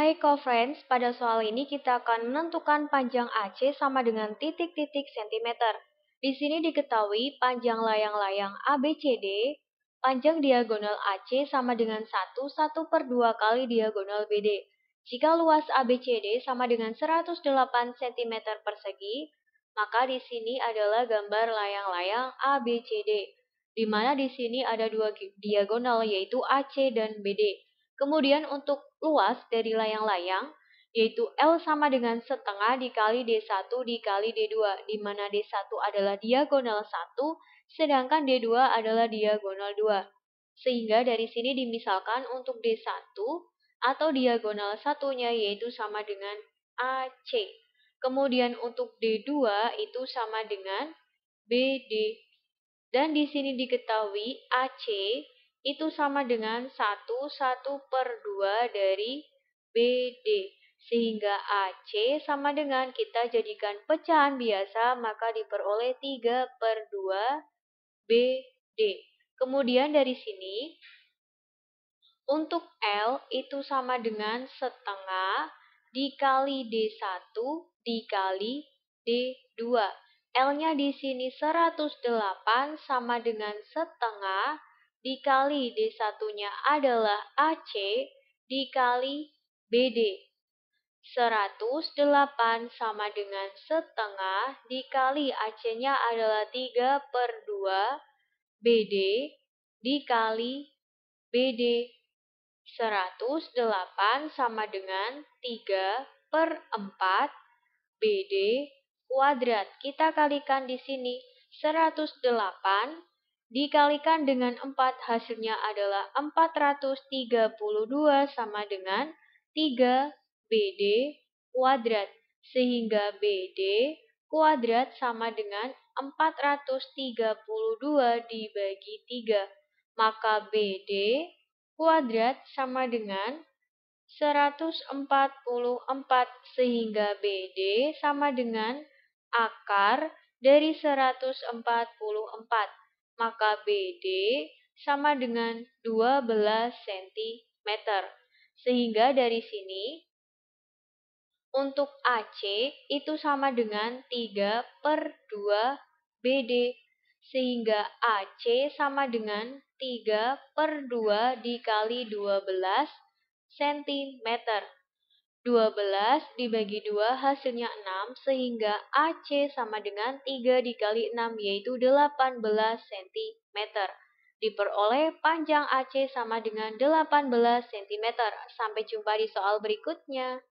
Hai co-friends, pada soal ini kita akan menentukan panjang AC sama dengan titik-titik cm. Di sini diketahui panjang layang-layang ABCD, panjang diagonal AC sama dengan 1, 1 per 2 kali diagonal BD. Jika luas ABCD sama dengan 108 cm persegi, maka di sini adalah gambar layang-layang ABCD, di mana di sini ada dua diagonal yaitu AC dan BD. Kemudian untuk luas dari layang-layang, yaitu L sama dengan setengah dikali D1 dikali D2, di mana D1 adalah diagonal 1, sedangkan D2 adalah diagonal 2. Sehingga dari sini dimisalkan untuk D1 atau diagonal satunya yaitu sama dengan AC. Kemudian untuk D2 itu sama dengan BD. Dan di sini diketahui AC itu sama dengan 1, 1 per 2 dari BD. Sehingga AC sama dengan kita jadikan pecahan biasa, maka diperoleh 3 per 2 BD. Kemudian dari sini, untuk L itu sama dengan setengah dikali D1 dikali D2. L-nya di sini 108 sama dengan setengah dikali D1-nya adalah AC dikali BD. 108 sama dengan setengah dikali AC-nya adalah 3 per 2 BD dikali BD. 108 sama dengan 3 per 4 BD kuadrat. Kita kalikan di sini. 108 dikalikan dengan 4 hasilnya adalah 432 sama dengan 3 BD kuadrat. Sehingga BD kuadrat sama dengan 432 dibagi 3. Maka BD kuadrat sama dengan 144 sehingga BD sama dengan akar dari 144 maka BD sama dengan 12 cm. Sehingga dari sini, untuk AC itu sama dengan 3 per 2 BD. Sehingga AC sama dengan 3 per 2 dikali 12 cm. 12 dibagi 2 hasilnya 6 sehingga AC sama dengan 3 dikali 6 yaitu 18 cm. Diperoleh panjang AC sama dengan 18 cm. Sampai jumpa di soal berikutnya.